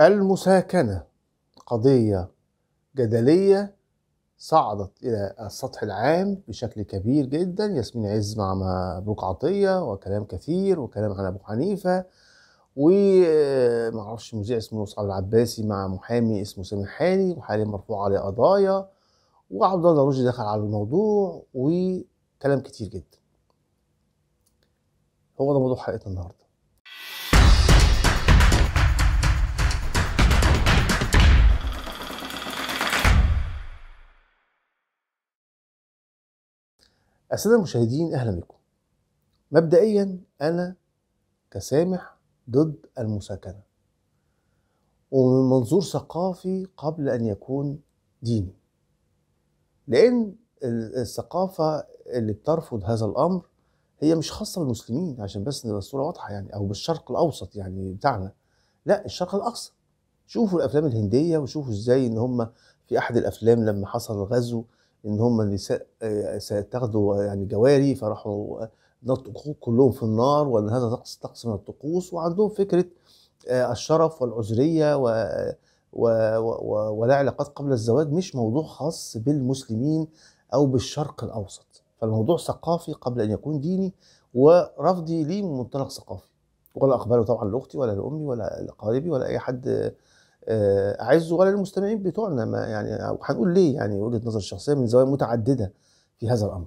المساكنة قضية جدلية صعدت إلى السطح العام بشكل كبير جدا ياسمين عز مع مبروك عطية وكلام كثير وكلام عن أبو حنيفة ومعرفش مذيع اسمه مصعب العباسي مع محامي اسمه سامي حالي وحاليا مرفوع عليه قضايا وعبد الله رشدي دخل على الموضوع وكلام كتير جدا هو ده موضوع حلقتنا النهارده السادة المشاهدين أهلا بكم مبدئيا أنا كسامح ضد المساكنة ومن منظور ثقافي قبل أن يكون ديني لأن الثقافة اللي بترفض هذا الأمر هي مش خاصة بالمسلمين عشان بس نبقى الصورة واضحة يعني أو بالشرق الأوسط يعني بتاعنا لا الشرق الأقصى شوفوا الأفلام الهندية وشوفوا إزاي إن هم في أحد الأفلام لما حصل الغزو ان هم النساء آه، سيتخذوا يعني جواري فراحوا نطقوا كلهم في النار وان هذا طقس طقس من الطقوس وعندهم فكره آه، الشرف والعذريه و و و ولا علاقات قبل الزواج مش موضوع خاص بالمسلمين او بالشرق الاوسط فالموضوع ثقافي قبل ان يكون ديني ورفضي ليه من منطلق ثقافي ولا اقبله طبعا لاختي ولا لامي ولا لاقاربي ولا اي حد آه، اعزه ولا للمستمعين بتوعنا ما يعني هنقول ليه يعني وجهه نظر الشخصيه من زوايا متعدده في هذا الامر.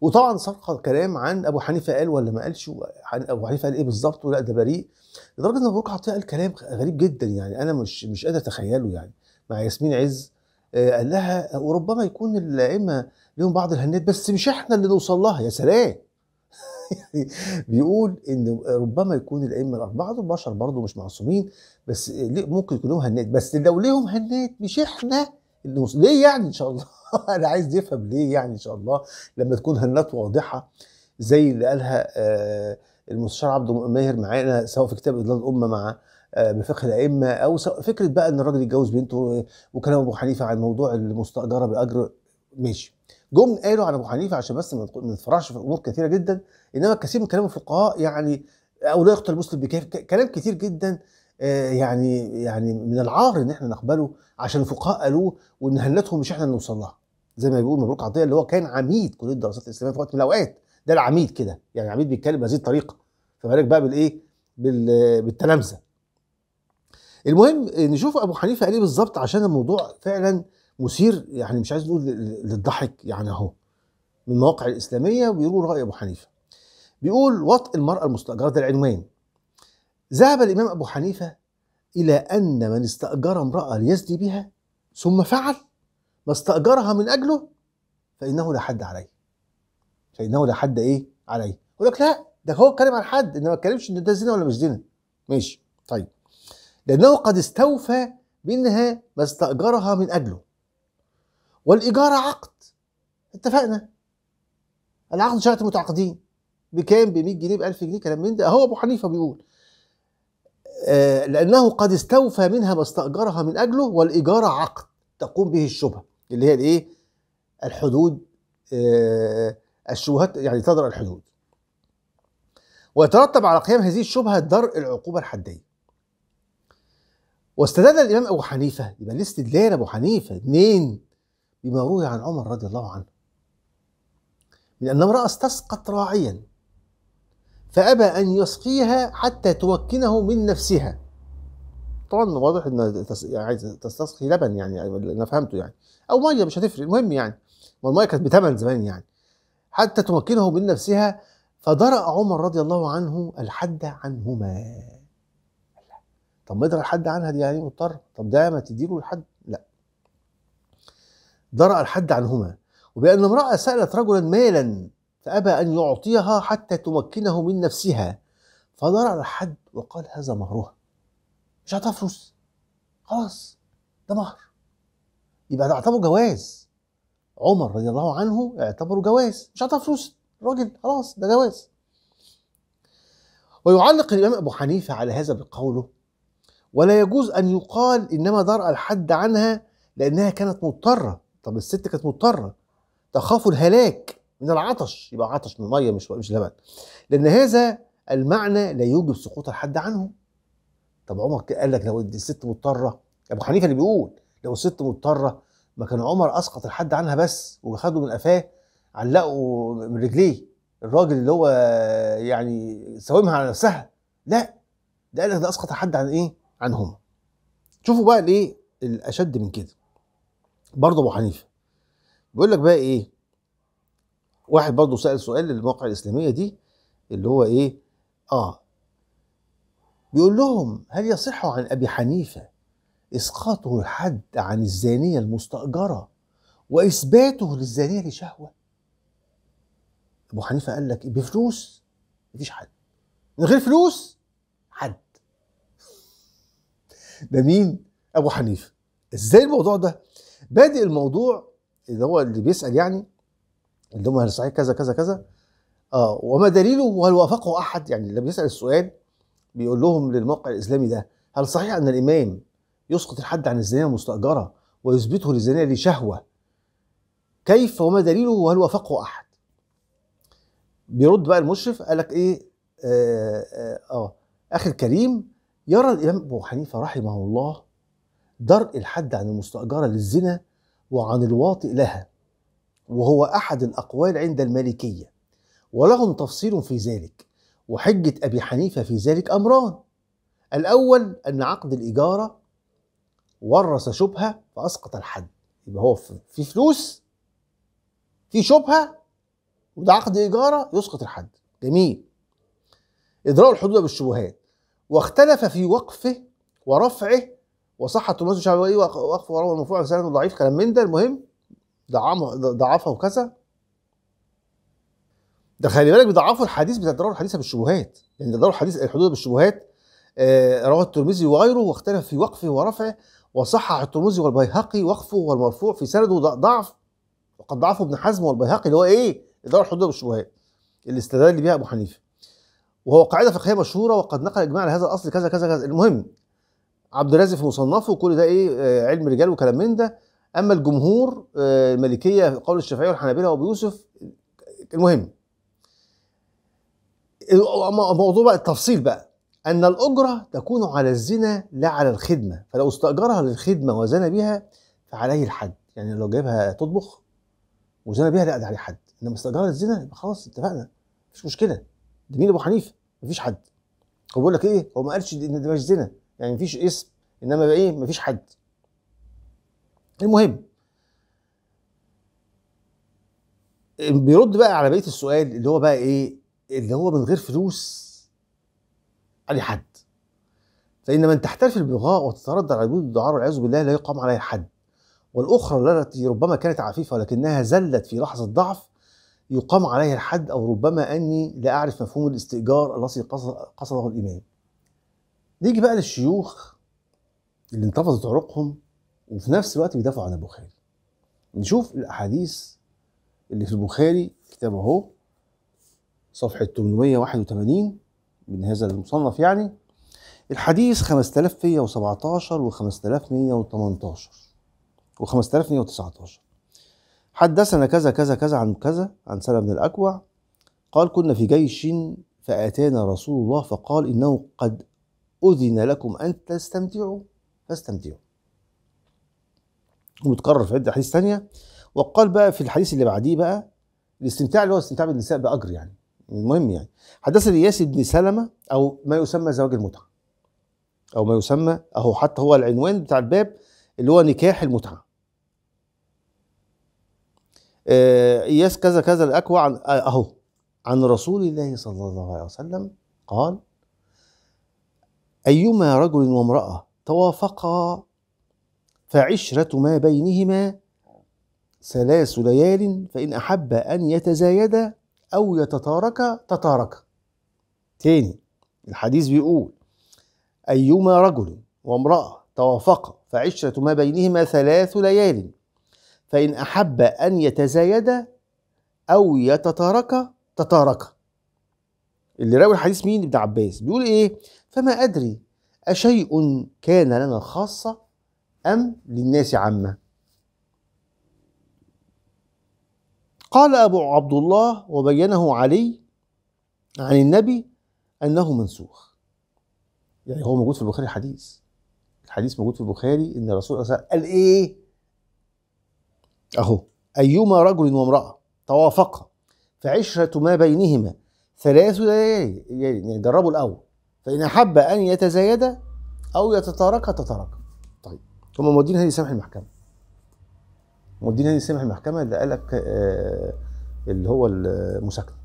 وطبعا سبق كلام عن ابو حنيفه قال ولا ما قالش ابو حنيفه قال ايه بالظبط ولا ده بريء لدرجه ان ابو قال كلام غريب جدا يعني انا مش مش قادر اتخيله يعني مع ياسمين عز آه، قال لها وربما يكون الائمه لهم بعض الهنات بس مش احنا اللي نوصل لها يا سلام يعني بيقول ان ربما يكون الائمه الاربعه دول بشر برضه مش معصومين بس ممكن يكون لهم هنات بس لو ليهم هنات مش احنا اللي ليه يعني ان شاء الله انا عايز يفهم ليه يعني ان شاء الله لما تكون هنات واضحه زي اللي قالها آه، المستشار عبد ماهر معانا سواء في كتاب اضلال الامه مع آه، بفقه الائمه او فكره بقى ان الراجل يتجوز بنته آه، وكلام ابو حنيفه عن موضوع المستاجره باجر ماشي جم قالوا عن ابو حنيفه عشان بس ما نتفرعش في امور كثيره جدا انما كثير من كلام الفقهاء يعني او لا يقتل المسلم بكيف كلام كثير جدا آه، يعني يعني من العار ان احنا نقبله عشان الفقهاء قالوه وان هنتهم مش احنا اللي نوصل لها زي ما بيقول مبروك عطيه اللي هو كان عميد كليه الدراسات الاسلاميه في وقت من الاوقات ده العميد كده يعني عميد بيتكلم بهذه الطريقه فبالك بقى بالايه بالتلامذه المهم نشوف ابو حنيفه قال ايه بالظبط عشان الموضوع فعلا مثير يعني مش عايز نقول للضحك يعني اهو من المواقع الاسلاميه بيقول راي ابو حنيفه بيقول وطء المراه المستاجره ده العنوان ذهب الامام ابو حنيفه الى ان من استاجر امراه ليزني بها ثم فعل ما استاجرها من اجله فانه لا حد عليه فانه لا حد ايه عليه يقول لك لا ده هو اتكلم عن حد انما ما اتكلمش ان ده زنا ولا مش زنا ماشي طيب لانه قد استوفى منها ما استاجرها من اجله والايجار عقد اتفقنا العقد شرط متعاقدين بكام ب 100 جنيه ب 1000 جنيه كلام من ده اهو ابو حنيفه بيقول آه لانه قد استوفى منها ما استاجرها من اجله والايجار عقد تقوم به الشبهه اللي هي الايه الحدود آه الشبهات يعني تدرأ الحدود ويترتب على قيام هذه الشبهه درء العقوبه الحديه واستدل الامام ابو حنيفه يبقى الاستدلال ابو حنيفه اثنين بما روي عن عمر رضي الله عنه من أن امرأة استسقت راعيا فأبى أن يسقيها حتى توكنه من نفسها طبعا واضح ان يعني عايز تستسقي لبن يعني انا فهمته يعني او ميه مش هتفرق المهم يعني ما الميه كانت بثمن زمان يعني حتى تمكنه من نفسها فدرأ عمر رضي الله عنه الحد عنهما طب ما يدرى الحد عنها دي يعني مضطر طب ده ما تديله الحد درأ الحد عنهما وبأن امرأة سألت رجلا مالا فأبى أن يعطيها حتى تمكنه من نفسها فدرأ الحد وقال هذا مهرها مش هتعطيها فلوس خلاص ده مهر يبقى ده اعتبره جواز عمر رضي الله عنه اعتبره جواز مش هتعطيها فلوس راجل خلاص ده جواز ويعلق الإمام أبو حنيفة على هذا بقوله ولا يجوز أن يقال إنما درأ الحد عنها لأنها كانت مضطرة طب الست كانت مضطره تخاف الهلاك من العطش يبقى عطش من الميه مش مش لبن لان هذا المعنى لا يوجب سقوط الحد عنه طب عمر قال لك لو الست مضطره ابو حنيفه اللي بيقول لو الست مضطره ما كان عمر اسقط الحد عنها بس وخده من قفاه علقه من رجليه الراجل اللي هو يعني ساومها على نفسها لا ده قال لك ده اسقط الحد عن ايه عنهم شوفوا بقى الايه الاشد من كده برضه ابو حنيفه بيقول لك بقى ايه واحد برضه سال سؤال للمواقع الاسلاميه دي اللي هو ايه اه بيقول لهم هل يصح عن ابي حنيفه اسقاطه الحد عن الزانيه المستاجره واثباته للزانيه لشهوه ابو حنيفه قال لك بفلوس مفيش حد من غير فلوس حد ده مين ابو حنيفه ازاي الموضوع ده بادئ الموضوع اللي هو اللي بيسال يعني اللي هو هل صحيح كذا كذا كذا اه وما دليله وهل وافقه احد يعني اللي بيسال السؤال بيقول لهم للموقع الاسلامي ده هل صحيح ان الامام يسقط الحد عن الزنا المستاجره ويثبته للزنا لشهوه كيف وما دليله وهل وافقه احد بيرد بقى المشرف قال لك ايه اه, آه, آه اخي الكريم يرى الامام ابو حنيفه رحمه الله درء الحد عن المستأجرة للزنا وعن الواطئ لها وهو أحد الأقوال عند المالكية ولهم تفصيل في ذلك وحجة أبي حنيفة في ذلك أمران الأول أن عقد الإجارة ورث شبهة فأسقط الحد يبقى هو في فلوس في شبهة وده عقد إجارة يسقط الحد جميل إدراء الحدود بالشبهات واختلف في وقفه ورفعه وصحة الوصف ايه وقف وروى المرفوع بسند ضعيف كلام من ده المهم ضعفه وكذا ده خلي بالك بيضعفوا الحديث بتاع بتدرار الحديث بالشبهات يعني تدرار الحديث الحدود بالشبهات آه رواه الترمذي وغيره واختلف في وقفه ورفعه وصحح الترمذي والبيهقي وقفه والمرفوع في سنده ضعف وقد ضعفه ابن حزم والبيهقي اللي هو ايه؟ اداره الحدود بالشبهات اللي استدل بها ابو حنيفه وهو قاعده فقهيه مشهوره وقد نقل اجماع على هذا الاصل كذا كذا كذا المهم عبد الرازق في مصنفه كل ده ايه آه، علم رجال وكلام من ده اما الجمهور آه، المالكيه قول الشافعي والحنابله وابو يوسف المهم موضوع بقى التفصيل بقى ان الاجره تكون على الزنا لا على الخدمه فلو استاجرها للخدمه وزنى بها فعليه الحد يعني لو جايبها تطبخ وزنى بها لا ده عليه حد انما استاجرها للزنا يبقى خلاص اتفقنا مفيش مشكله ده مين ابو حنيفه مفيش حد هو بيقول لك ايه هو ما قالش إن ده مش زنا يعني مفيش اسم انما بقى ايه مفيش حد المهم بيرد بقى على بقيه السؤال اللي هو بقى ايه اللي هو من غير فلوس عليه حد فان من تحترف البغاء وتتردد على وجود الدعار والعياذ بالله لا يقام عليه حد والاخرى التي ربما كانت عفيفه ولكنها زلت في لحظه ضعف يقام عليها الحد او ربما اني لا اعرف مفهوم الاستئجار الذي قصده الامام نيجي بقى للشيوخ اللي انتفضت عروقهم وفي نفس الوقت بيدافعوا عن البخاري نشوف الاحاديث اللي في البخاري كتاب اهو صفحه 881 من هذا المصنف يعني الحديث 5117 و 5118 و 5119 حدثنا كذا كذا كذا عن كذا عن سلمة بن الأكوع قال كنا في جيش فأتانا رسول الله فقال إنه قد أذن لكم أن تستمتعوا فاستمتعوا ومتكرر في عدة حديث ثانية وقال بقى في الحديث اللي بعديه بقى الاستمتاع اللي هو استمتاع بالنساء بأجر يعني المهم يعني حدث إياس بن سلمة أو ما يسمى زواج المتعة أو ما يسمى أهو حتى هو العنوان بتاع الباب اللي هو نكاح المتعة إياس آه، كذا كذا الأكوى عن آه، أهو عن رسول الله صلى الله عليه وسلم قال أيما رجل وامرأة توافقا فعشرة ما بينهما ثلاث ليال فإن أحب أن يتزايدا أو يتتاركا تتاركا تاني الحديث بيقول أيما رجل وامرأة توافقا فعشرة ما بينهما ثلاث ليال فإن أحب أن يتزايدا أو يتتاركا تتاركا اللي راوي الحديث مين ابن عباس بيقول ايه فما ادري اشيء كان لنا خاصه ام للناس عامه قال ابو عبد الله وبينه علي عن النبي انه منسوخ يعني هو موجود في البخاري حديث الحديث موجود في البخاري ان الرسول صلى الله عليه وسلم قال ايه اهو ايما رجل وامراه توافقا فعشره ما بينهما ثلاث ليالي يعني دربوا الاول فان احب ان يتزايد او يتتاركا تتاركا طيب هم مودين هذه سمح المحكمه مودين هذه سمح المحكمه اللي قال لك آه اللي هو المساكنه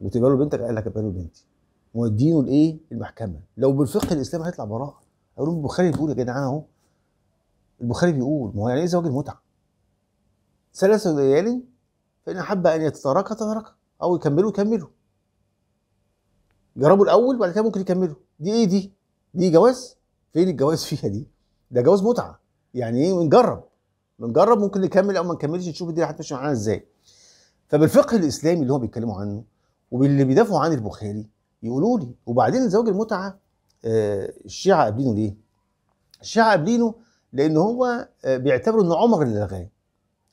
وتبقى له بنتك قال لك له بنتي مودينه لايه المحكمه لو بالفقه الاسلامي هيطلع براءه اقول البخاري بيقول يا جدعان اهو البخاري بيقول ما هو يعني ايه زواج المتعه ثلاث ليالي فان احب ان يتتاركا تتاركا او يكملوا يكملوا جربوا الاول وبعد كده ممكن يكملوا دي ايه دي دي جواز فين الجواز فيها دي ده جواز متعه يعني ايه نجرب بنجرب ممكن نكمل او ما نكملش نشوف الدنيا هتمشي معانا ازاي فبالفقه الاسلامي اللي هم بيتكلموا عنه وباللي بيدافعوا عن البخاري يقولوا لي وبعدين زواج المتعه آه الشيعه قابلينه ليه؟ الشيعه قابلينه لان هو آه بيعتبروا ان عمر اللي لغاه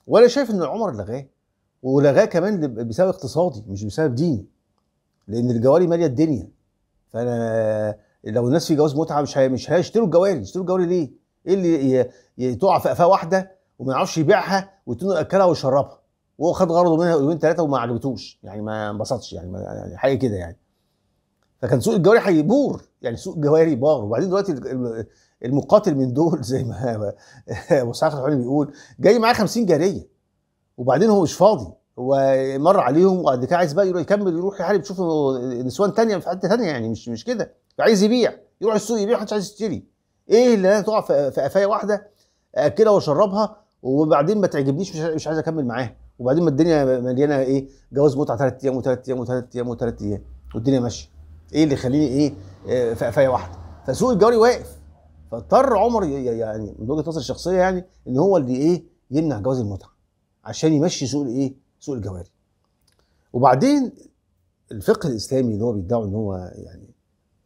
ولا شايف ان عمر لغاه ولغاه كمان بسبب اقتصادي مش بسبب ديني لان الجواري ماليه الدنيا فانا لو الناس في جواز متعه مش مش هيشتروا الجواري يشتروا الجواري ليه؟ ايه اللي تقع في قفاه واحده وما يعرفش يبيعها ويتنوا ياكلها ويشربها وهو خد غرضه منها يومين ثلاثه وما عجبتوش يعني ما انبسطش يعني, يعني حاجه كده يعني فكان سوق الجواري هيبور يعني سوق الجواري بار وبعدين دلوقتي المقاتل من دول زي ما ابو سعد بيقول جاي معاه 50 جاريه وبعدين هو مش فاضي ومر عليهم وبعد كده عايز بقى يروح يكمل يروح يحارب يشوف نسوان تانية في حته تانية يعني مش مش كده عايز يبيع يروح السوق يبيع محدش عايز يشتري ايه اللي انا تقع في قفايه واحده اكلها آه، واشربها وبعدين ما تعجبنيش مش عايز اكمل معاها وبعدين ما الدنيا مليانه ايه جواز متعه ثلاث ايام وثلاث ايام وثلاث ايام وثلاث ايام والدنيا ماشيه ايه اللي يخليني ايه آه، في قفايه واحده فسوق الجواري واقف فاضطر عمر يعني من وجهه نظري الشخصيه يعني ان هو اللي ايه يمنع جواز المتعه عشان يمشي سوق الايه سوق الجواري وبعدين الفقه الاسلامي اللي هو بيدعوا ان هو يعني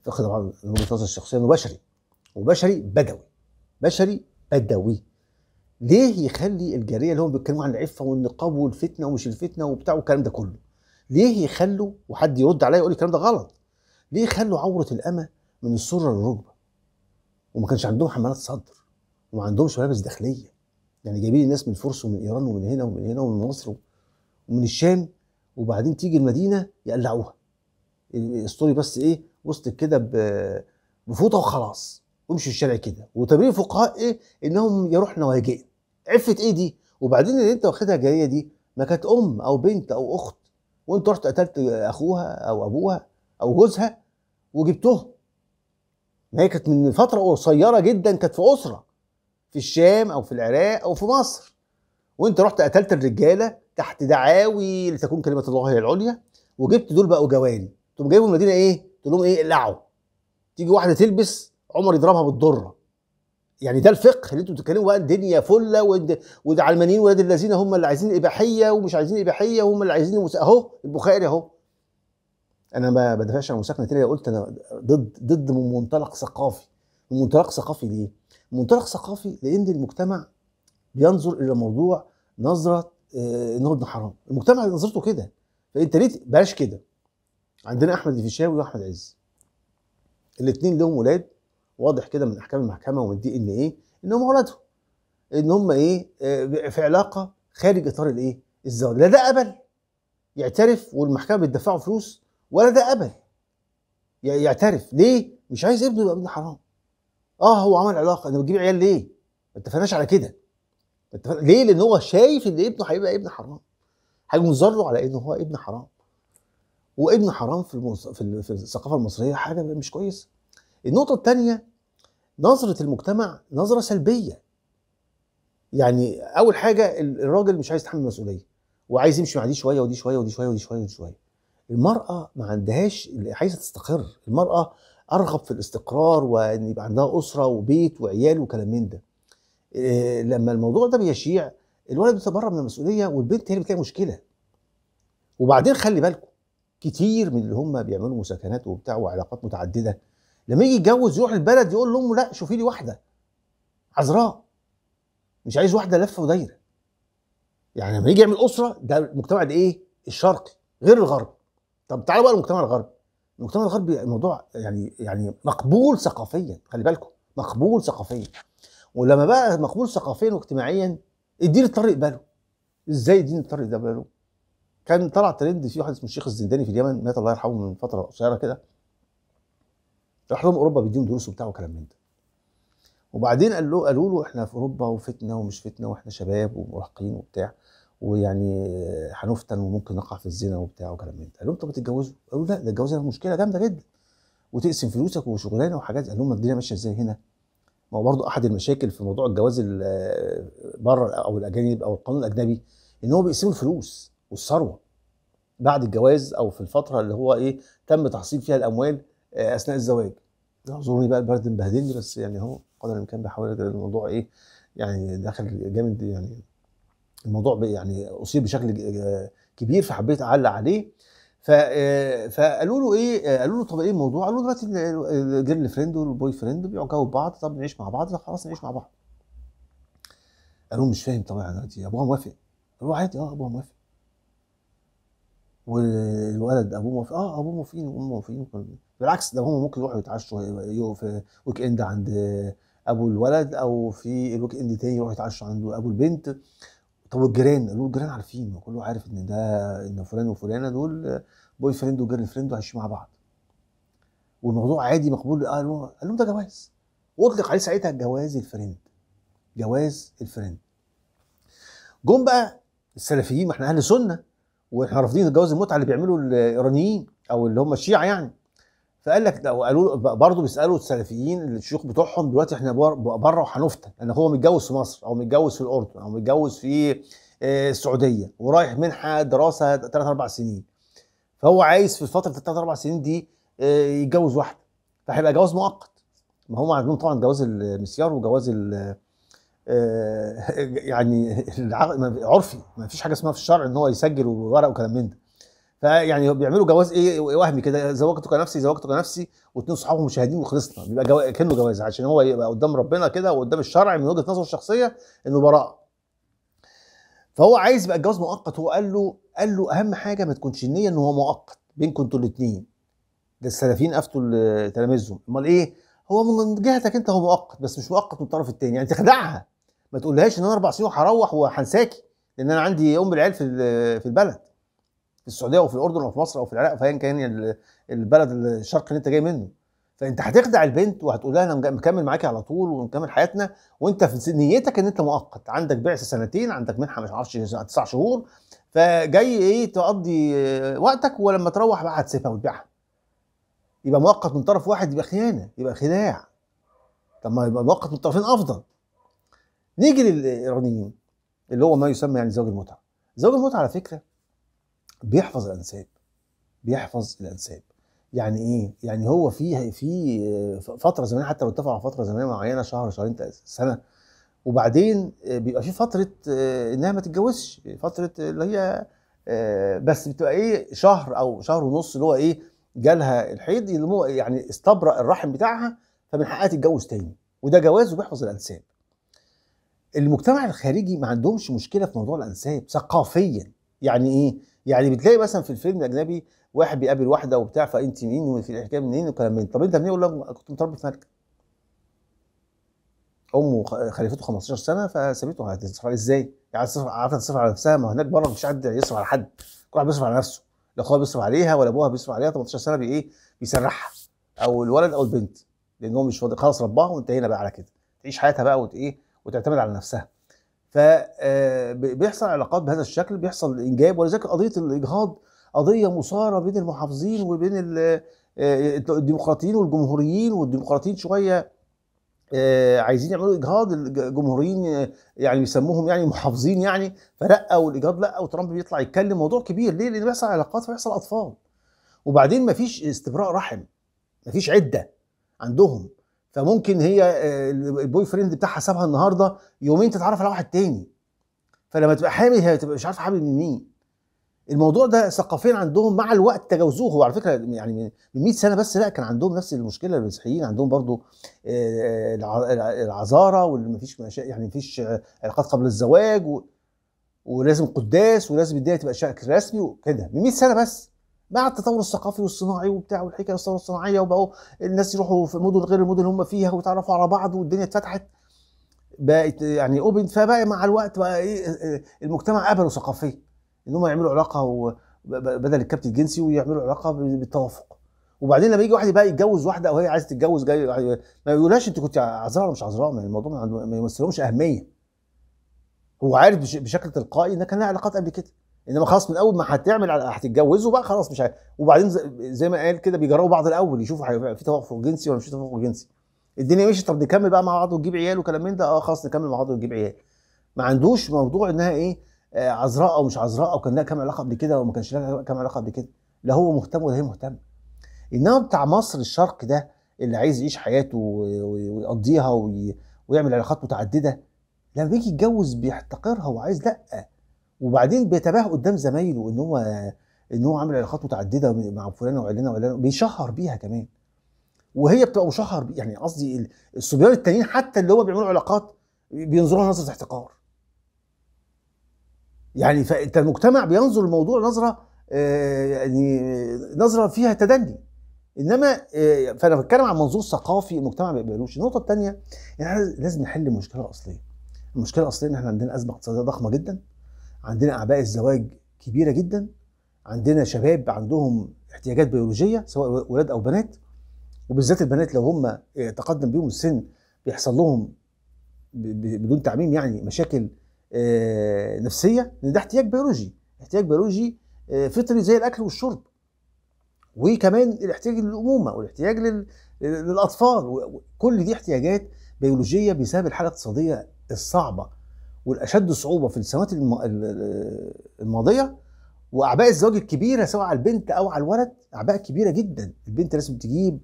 فقه طبعا ان هو الشخصيه انه بشري وبشري بدوي بشري بدوي ليه يخلي الجاريه اللي هم بيتكلموا عن العفه والنقاب والفتنه ومش الفتنه وبتاع والكلام ده كله ليه يخلوا وحد يرد عليا يقول الكلام ده غلط ليه يخلوا عوره الامه من السره للركبه وما كانش عندهم حمالات صدر وما عندهمش ملابس داخليه يعني جايبين الناس من الفرس ومن ايران ومن هنا ومن هنا ومن مصر ومن الشام وبعدين تيجي المدينه يقلعوها الاسطوري بس ايه وسط كده بفوطه وخلاص ومشي الشارع كده وتمرين الفقهاء ايه انهم يروحنا ويجئن عفه ايه دي وبعدين اللي انت واخدها جاريه دي ما كانت ام او بنت او اخت وانت رحت قتلت اخوها او ابوها او جوزها وجبتهم ما هي كانت من فتره قصيره جدا كانت في اسره في الشام او في العراق او في مصر وانت رحت قتلت الرجاله تحت دعاوي لتكون كلمه الله هي العليا وجبت دول بقوا جواري تقوم جايبهم المدينه ايه تقول لهم ايه اقلعوا تيجي واحده تلبس عمر يضربها بالضره يعني ده الفقه اللي انتوا بتتكلموا بقى الدنيا فله والعلمانيين ولاد الذين هم اللي عايزين الاباحيه ومش عايزين الاباحيه وهم اللي عايزين المس... اهو البخاري اهو انا ما بدافعش عن مساكنه تانية قلت انا ضد ضد من منطلق ثقافي من منطلق ثقافي ليه؟ منطلق ثقافي لان المجتمع بينظر الى الموضوع نظره آه، انه ابن حرام المجتمع نظرته كده فانت ليه بلاش كده عندنا احمد الفيشاوي واحمد عز الاثنين لهم ولاد واضح كده من احكام المحكمه ومن دي ان ايه ان هم ولادهم ان هم ايه آه، في علاقه خارج اطار الايه الزواج لا ده قبل يعترف والمحكمه بتدفعه فلوس ولا ده قبل يعترف ليه مش عايز ابنه يبقى ابن حرام اه هو عمل علاقه انا بتجيب عيال ليه ما اتفقناش على كده ليه؟ لان هو شايف ان ابنه هيبقى ابن حرام هينظر له على انه هو ابن حرام وابن حرام في المص... في, في الثقافه المصريه حاجه مش كويسه النقطه الثانيه نظره المجتمع نظره سلبيه يعني اول حاجه الراجل مش عايز يتحمل المسؤوليه وعايز يمشي مع دي شويه ودي شويه ودي شويه ودي شويه ودي شويه المراه ما عندهاش عايزه تستقر المراه ارغب في الاستقرار وان يبقى عندها اسره وبيت وعيال وكلام من ده آه، لما الموضوع ده بيشيع الولد بيتبرى من المسؤوليه والبنت هي اللي بتلاقي مشكله وبعدين خلي بالكم كتير من اللي هم بيعملوا مساكنات وبتاع وعلاقات متعدده لما يجي يتجوز يروح البلد يقول لامه لا شوفي لي واحده عذراء مش عايز واحده لفه ودايره يعني لما يجي يعمل اسره ده المجتمع ده ايه الشرقي غير الغرب طب تعالوا بقى المجتمع الغربي المجتمع الغربي الموضوع يعني يعني مقبول ثقافيا خلي بالكم مقبول ثقافيا ولما بقى مقبول ثقافيا واجتماعيا اديني الطريق باله ازاي اديني الطريق ده باله كان طلع ترند في واحد اسمه الشيخ الزنداني في اليمن مات الله يرحمه من فتره قصيره كده راح لهم اوروبا بيديهم دروس وبتاع وكلام من ده وبعدين قال له قالوا له احنا في اوروبا وفتنه ومش فتنه واحنا شباب ومراهقين وبتاع ويعني هنفتن وممكن نقع في الزنا وبتاع وكلام من ده قال لهم طب تتجوزوا قالوا لا ده الجواز مشكله جامده جدا وتقسم فلوسك وشغلانه وحاجات قال لهم الدنيا ماشيه ازاي هنا ما هو برضه احد المشاكل في موضوع الجواز بره او الاجانب او القانون الاجنبي ان هو بيقسموا الفلوس والثروه بعد الجواز او في الفتره اللي هو ايه تم تحصيل فيها الاموال آه، اثناء الزواج اعذروني بقى البرد مبهدلني بس يعني هو قدر الامكان بحاول الموضوع ايه يعني داخل جامد يعني الموضوع يعني اصيب بشكل آه، كبير فحبيت اعلق عليه آه، فقالوا له ايه آه، قالوا له طب ايه الموضوع قالوا له دلوقتي الجيرل فريند والبوي فريند بيعجبوا بعض طب نعيش مع بعض خلاص نعيش مع بعض قالوا مش فاهم طبعا دلوقتي ابوها موافق قالوا عادي اه ابوها موافق والولد ابوه موافق اه ابوه موافقين وامه موافقين بالعكس ده هم ممكن يروحوا يتعشوا يقفوا في ويك اند عند ابو الولد او في الويك اند تاني يروحوا يتعشوا عند ابو البنت طب والجيران الجيران عارفين وكله عارف ان ده ان فلان وفلانه دول بوي فريند وجيرل فريند وعايشين مع بعض والموضوع عادي مقبول قال لهم قال لهم ده جواز واطلق عليه ساعتها جواز الفريند جواز الفريند جم بقى السلفيين ما احنا اهل سنه واحنا رافضين الجواز المتعه اللي بيعمله الايرانيين او اللي هم الشيعه يعني فقال لك ده وقالوا له برضه بيسالوا السلفيين الشيوخ بتوعهم دلوقتي احنا بره وهنفتن لان هو متجوز في مصر او متجوز في الاردن او متجوز في آه، السعوديه ورايح منحه دراسه ثلاث اربع سنين فهو عايز في فتره الثلاث اربع سنين دي آه، يتجوز واحده فهيبقى جواز مؤقت ما هم عندهم طبعا جواز المسيار وجواز ال آه، يعني عرفي ما فيش حاجه اسمها في الشرع ان هو يسجل وورق وكلام من ده فيعني بيعملوا جواز ايه وهمي كده زوجتك نفسي زوجتك نفسي واثنين صحابهم مشاهدين وخلصنا بيبقى جو... كانه جواز عشان هو يبقى قدام ربنا كده وقدام الشرع من وجهه نظره الشخصيه انه براءه فهو عايز يبقى الجواز مؤقت هو قال له قال له اهم حاجه ما تكونش النيه ان هو مؤقت بينكم انتوا الاثنين ده السلفيين افتوا تلاميذهم امال ايه هو من جهتك انت هو مؤقت بس مش مؤقت من الطرف الثاني يعني تخدعها ما تقولهاش ان انا اربع سنين وهروح وهنساكي لان انا عندي ام العيال في في البلد في السعوديه او في الاردن او في مصر او في العراق فايا كان البلد الشرق اللي انت جاي منه فانت هتخدع البنت وهتقول لها انا مكمل معاكي على طول ونكمل حياتنا وانت في نيتك ان انت مؤقت عندك بعثه سنتين عندك منحه مش عارفش تسع شهور فجاي ايه تقضي وقتك ولما تروح بقى هتسيبها وتبيعها يبقى مؤقت من طرف واحد يبقى خيانه يبقى خداع طب ما يبقى مؤقت من الطرفين افضل نيجي للايرانيين اللي هو ما يسمى يعني زوج المتعه زوج المتعه على فكره بيحفظ الانساب بيحفظ الانساب يعني ايه يعني هو في في فتره زمنيه حتى لو اتفقوا على فتره زمنيه معينه شهر شهرين سنه وبعدين آه، بيبقى في فتره آه، انها ما تتجوزش فتره اللي هي آه، بس بتبقى ايه شهر او شهر ونص اللي هو ايه جالها الحيض يعني استبرأ الرحم بتاعها فمن حقها تتجوز تاني وده جواز وبيحفظ الانساب المجتمع الخارجي ما عندهمش مشكله في موضوع الانساب ثقافيا يعني ايه يعني بتلاقي مثلا في الفيلم الاجنبي واحد بيقابل واحده وبتاع فانت مين وفي الحكايه منين وكلام منين طب انت منين يقول لك كنت متربي في ملكه امه خلفته 15 سنه فسابته هتصرف ازاي؟ يعني عارفه تصرف على نفسها ما هناك بره مفيش حد يصرف على حد كل واحد بيصرف على نفسه لا اخوها بيصرف عليها ولا ابوها بيصرف عليها 18 سنه بايه؟ بيسرحها او الولد او البنت لان هو مش فاضي خلاص رباها وانتهينا بقى على كده تعيش حياتها بقى وايه وتعتمد على نفسها فبيحصل آه، علاقات بهذا الشكل بيحصل انجاب ولذلك قضيه الاجهاض قضيه مصاره بين المحافظين وبين آه، الديمقراطيين والجمهوريين والديمقراطيين شويه آه، عايزين يعملوا اجهاض الجمهوريين يعني بيسموهم يعني محافظين يعني فلا والاجهاض لا وترامب بيطلع يتكلم موضوع كبير ليه؟ لان بيحصل علاقات فيحصل اطفال وبعدين مفيش استبراء رحم مفيش عده عندهم فممكن هي آه، البوي فريند بتاعها سابها النهارده يومين تتعرف على واحد تاني فلما تبقى حامل هي تبقى مش عارفه حامل من مين الموضوع ده ثقافيا عندهم مع الوقت تجاوزوه وعلى فكره يعني من 100 سنه بس لا كان عندهم نفس المشكله المسيحيين عندهم برضو آه، آه، العذاره واللي مفيش يعني مفيش علاقات قبل الزواج و... ولازم قداس ولازم الدنيا تبقى شكل رسمي وكده من 100 سنه بس مع التطور الثقافي والصناعي وبتاع والحكايه الثوره الصناعيه وبقوا الناس يروحوا في مدن غير المدن اللي هم فيها ويتعرفوا على بعض والدنيا اتفتحت بقت يعني اوبن فبقى مع الوقت بقى ايه المجتمع قبله ثقافيا ان هم يعملوا علاقه بدل الكابت الجنسي ويعملوا علاقه بالتوافق وبعدين لما يجي واحد بقى يتجوز واحده او هي عايزه تتجوز جاي ما يقولهاش انت كنت عذراء ولا مش عذراء الموضوع ما يمثلهمش اهميه هو عارف بشكل تلقائي ان كان لها علاقات قبل كده انما خلاص من اول ما هتعمل هتتجوزوا بقى خلاص مش عارف وبعدين زي ما قال كده بيجربوا بعض الاول يشوفوا في توافق جنسي ولا مش في توافق جنسي الدنيا مشيت طب نكمل بقى مع بعض ونجيب عيال وكلام من ده اه خلاص نكمل مع بعض ونجيب عيال ما عندوش موضوع انها ايه آه عذراء او مش عذراء او كان لها كام علاقه قبل كده وما كانش لها كام علاقه قبل كده لا هو مهتم ولا هي مهتمه انما بتاع مصر الشرق ده اللي عايز يعيش حياته ويقضيها ويعمل علاقات متعدده لما بيجي يتجوز بيحتقرها وعايز لا وبعدين بيتباهى قدام زمايله ان هو ان هو عامل علاقات متعدده مع فلانه وعلانه وعلانه بيشهر بيها كمان وهي بتبقى مشهر يعني قصدي الصبيان التانيين حتى اللي هو بيعملوا علاقات بينظروا لها نظره احتقار يعني فانت المجتمع بينظر الموضوع نظره آه، يعني نظره فيها تدني انما آه، فانا بتكلم عن منظور ثقافي المجتمع ما بيقبلوش النقطه الثانيه ان يعني احنا لازم نحل مشكله اصليه المشكله الاصليه ان احنا عندنا ازمه اقتصاديه ضخمه جدا عندنا اعباء الزواج كبيره جدا عندنا شباب عندهم احتياجات بيولوجيه سواء ولاد او بنات وبالذات البنات لو هم تقدم بيهم السن بيحصل لهم بدون تعميم يعني مشاكل آه، نفسيه لان ده احتياج بيولوجي احتياج بيولوجي آه، فطري زي الاكل والشرب وكمان الاحتياج للامومه والاحتياج للاطفال كل دي احتياجات بيولوجيه بسبب الحاله الاقتصاديه الصعبه والاشد صعوبه في السنوات الماضيه واعباء الزواج الكبيره سواء على البنت او على الولد اعباء كبيره جدا البنت لازم تجيب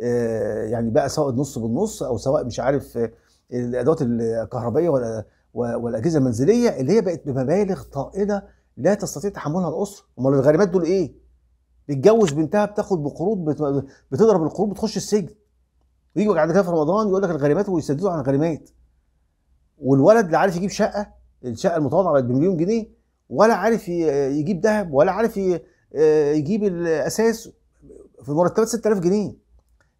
آه، يعني بقى سواء نص بالنص او سواء مش عارف آه، الادوات الكهربائيه ولا والاجهزه المنزليه اللي هي بقت بمبالغ طائله لا تستطيع تحملها الاسره امال الغريمات دول ايه بتجوز بنتها بتاخد بقروض بتضرب القروض بتخش السجن ويجي بعد كده في رمضان يقول لك الغريمات ويسددوا على الغريمات والولد لا عارف يجيب شقه الشقه المتواضعه بقت بمليون جنيه ولا عارف يجيب ذهب ولا عارف آه، يجيب الاساس في مرتبات 6000 جنيه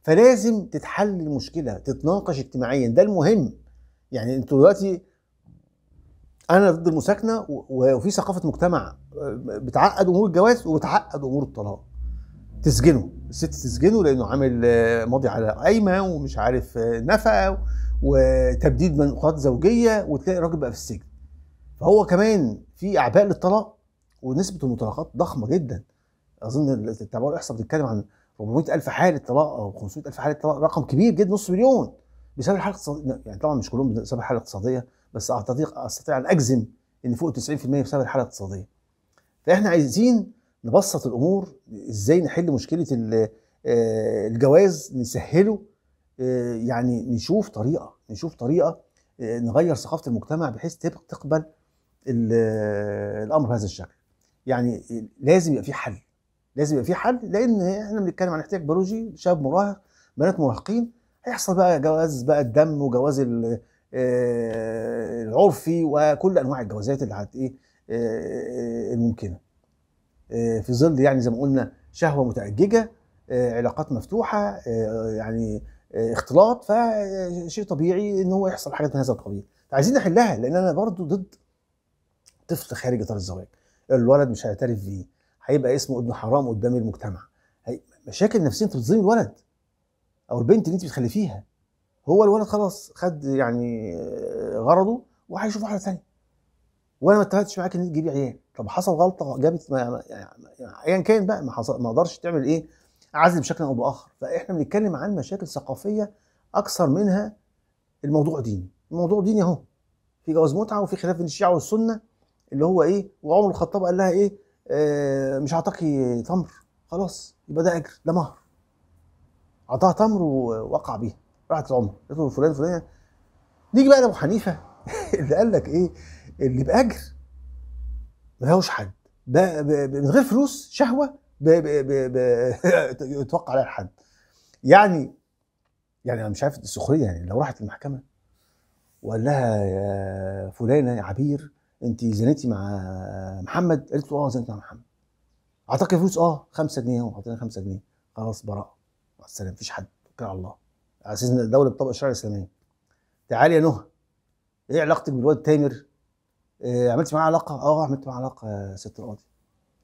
فلازم تتحل المشكله تتناقش اجتماعيا ده المهم يعني انتوا دلوقتي انا ضد المساكنه وفي ثقافه مجتمع آه، بتعقد امور الجواز وبتعقد امور الطلاق تسجنه الست تسجنه لانه عامل آه، ماضي على قايمه ومش عارف نفقه وتبديد منقات زوجيه وتلاقي الراجل بقى في السجن فهو كمان في اعباء للطلاق ونسبه المطلقات ضخمه جدا اظن التعبير الاحصاء بتتكلم عن 400000 حاله طلاق او 500000 حاله طلاق رقم كبير جدا نص مليون بسبب الحاله الاقتصاديه يعني طبعا مش كلهم بسبب الحاله الاقتصاديه بس اعتقد استطيع ان اجزم ان فوق 90% بسبب الحاله الاقتصاديه فاحنا عايزين نبسط الامور ازاي نحل مشكله آه، الجواز نسهله آه، يعني نشوف طريقه نشوف طريقه آه، نغير ثقافه المجتمع بحيث تقبل الامر بهذا الشكل يعني لازم يبقى في حل لازم يبقى في حل لان احنا بنتكلم عن احتياج بيولوجي شاب مراهق بنات مراهقين هيحصل بقى جواز بقى الدم وجواز آه، العرفي وكل انواع الجوازات اللي هت ايه الممكنه في ظل يعني زي ما قلنا شهوه متأججه علاقات مفتوحه يعني اختلاط فشيء طبيعي ان هو يحصل حاجات من هذا القبيل عايزين نحلها لان انا برضو ضد طفل خارج اطار الزواج الولد مش هيعترف بيه هيبقى اسمه ابن حرام قدام المجتمع مشاكل نفسيه انت بتظلم الولد او البنت اللي انت بتخلفيها هو الولد خلاص خد يعني آه، غرضه وهيشوف واحده ثانيه وانا ما اتفقتش معاك ان انت تجيبي عيال طب حصل غلطه جابت يعني ايا يعني كان بقى ما حصل ما اقدرش تعمل ايه عزل بشكل او باخر فاحنا بنتكلم عن مشاكل ثقافيه اكثر منها الموضوع ديني الموضوع ديني اهو في جواز متعه وفي خلاف بين الشيعه والسنه اللي هو ايه وعمر الخطاب قال لها ايه آه مش هعطاكي تمر خلاص يبقى ده اجر ده مهر اعطاها تمر ووقع بيها راحت العمر قالت له فلان فلان نيجي بقى لابو حنيفه اللي قال لك ايه اللي باجر ما لهوش حد من غير فلوس شهوه يتوقع عليها الحد يعني يعني انا مش عارف السخريه يعني لو راحت المحكمه وقال لها يا فلانه يا عبير انت زنتي مع محمد قالت له اه زنت مع محمد اعطاك فلوس اه 5 جنيه اهو حاطين 5 جنيه خلاص براءه مع السلامه مفيش حد توكل على الله على اساس ان الدوله بتطبق الشرع الاسلامي تعالي يا نهى ايه علاقتك بالواد تامر إيه عملت معاه علاقه اه عملت معاه علاقه يا ست القاضي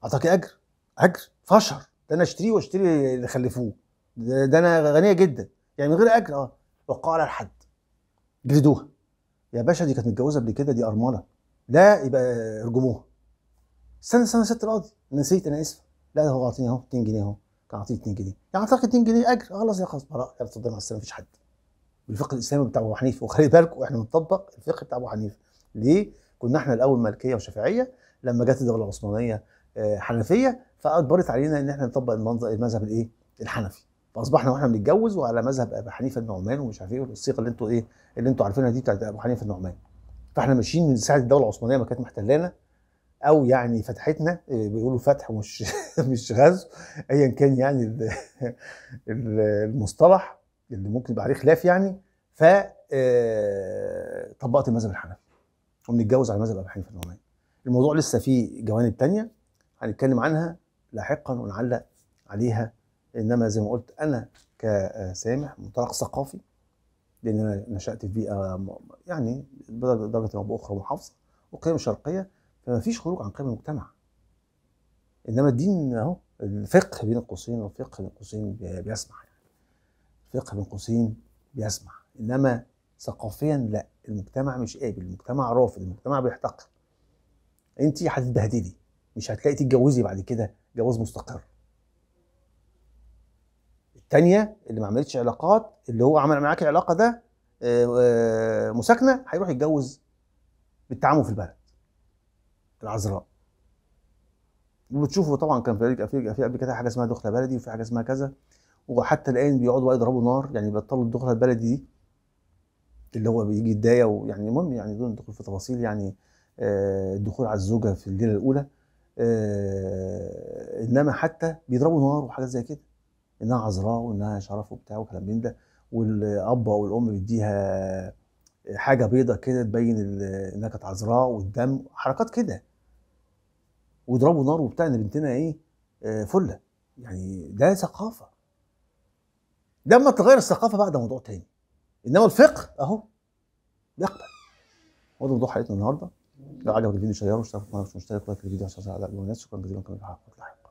اعطاكي إيه اجر اجر فشر ده انا اشتريه واشتري اللي خلفوه ده, ده انا غنيه جدا يعني من غير اجر اه وقعوا على الحد جلدوها يا باشا دي كانت متجوزه قبل كده دي ارمله لا يبقى ارجموها استنى استنى يا ست القاضي انا نسيت انا اسف لا ده هو اعطيني اهو 2 جنيه اهو كان اعطيني 2 جنيه يعني اعطاك 2 جنيه اجر آه، خلاص يا خلاص براء يلا تفضل مع السلامه مفيش حد الفقه الاسلامي بتاع ابو حنيفه وخلي بالكم احنا بنطبق الفقه بتاع ابو حنيفه ليه؟ كنا احنا الاول مالكيه وشافعيه لما جت الدوله العثمانيه آه، حنفيه فاجبرت علينا ان احنا نطبق المذهب الايه؟ الحنفي. فاصبحنا واحنا بنتجوز وعلى مذهب ابو حنيفه النعمان ومش عارف ايه والصيغه اللي انتوا ايه اللي انتوا عارفينها دي بتاعت ابو حنيفه النعمان. فاحنا ماشيين من ساعه الدوله العثمانيه ما كانت محتلانا او يعني فتحتنا آه، بيقولوا فتح مش مش غزو ايا كان يعني المصطلح اللي ممكن يبقى عليه خلاف يعني ف آه، طبقت المذهب الحنفي وبنتجوز على مذهب ابو حنيفه النعمان. الموضوع لسه فيه جوانب ثانيه هنتكلم عنها لاحقا ونعلق عليها انما زي ما قلت انا كسامح منطلق ثقافي لان انا نشات في بيئه يعني بدرجه ما باخرى محافظه وقيم شرقيه فما فيش خروج عن قيم المجتمع انما الدين اهو الفقه بين قوسين والفقه بين قوسين بيسمح يعني الفقه بين قوسين بيسمح انما ثقافيا لا المجتمع مش قابل المجتمع رافض المجتمع بيحتقر انت هتتبهدلي مش هتلاقي تتجوزي بعد كده جواز مستقر التانية اللي ما عملتش علاقات اللي هو عمل معاك العلاقة ده آه، آه، مساكنة هيروح يتجوز بالتعامل في البلد العذراء وبتشوفوا طبعا كان في في قبل كده حاجه اسمها دخله بلدي وفي حاجه اسمها كذا وحتى الان بيقعدوا بقى يضربوا نار يعني بيبطلوا الدخله البلدي دي اللي هو بيجي يتضايق ويعني المهم يعني دون ندخل في تفاصيل يعني آه، الدخول على الزوجه في الليله الاولى آه انما حتى بيضربوا نار وحاجات زي كده انها عذراء وانها شرف وبتاع وكلام من ده والاب او الام بيديها حاجه بيضة كده تبين انها كانت عذراء والدم حركات كده ويضربوا نار وبتاع ان بنتنا ايه آه فله يعني ده ثقافه لما تغير الثقافه بقى ده موضوع تاني انما الفقه اهو يقبل وده موضوع حلقتنا النهارده لو عجبك الفيديو شيره واشترك في القناه ومش مشترك لايك الفيديو عشان على الناس شكرا جزيلا كمان حقك